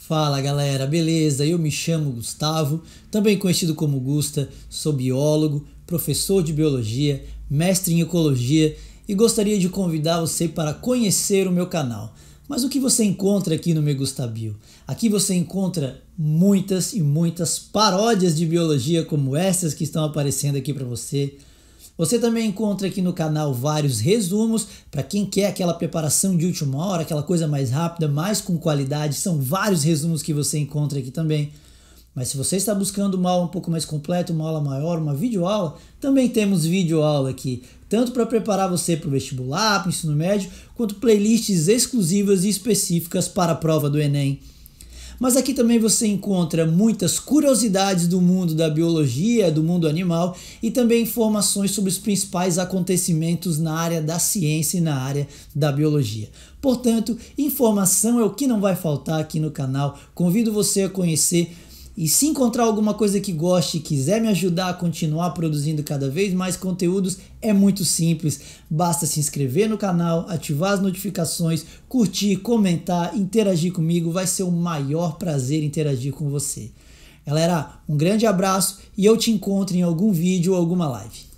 Fala galera, beleza? Eu me chamo Gustavo, também conhecido como Gusta, sou biólogo, professor de biologia, mestre em ecologia e gostaria de convidar você para conhecer o meu canal. Mas o que você encontra aqui no Me Gusta Bio? Aqui você encontra muitas e muitas paródias de biologia como essas que estão aparecendo aqui para você você também encontra aqui no canal vários resumos para quem quer aquela preparação de última hora, aquela coisa mais rápida, mais com qualidade. São vários resumos que você encontra aqui também. Mas se você está buscando uma aula um pouco mais completa, uma aula maior, uma videoaula, também temos videoaula aqui, tanto para preparar você para o vestibular, para o ensino médio, quanto playlists exclusivas e específicas para a prova do Enem. Mas aqui também você encontra muitas curiosidades do mundo da biologia, do mundo animal e também informações sobre os principais acontecimentos na área da ciência e na área da biologia. Portanto, informação é o que não vai faltar aqui no canal. Convido você a conhecer e se encontrar alguma coisa que goste e quiser me ajudar a continuar produzindo cada vez mais conteúdos, é muito simples. Basta se inscrever no canal, ativar as notificações, curtir, comentar, interagir comigo. Vai ser o maior prazer interagir com você. Galera, um grande abraço e eu te encontro em algum vídeo ou alguma live.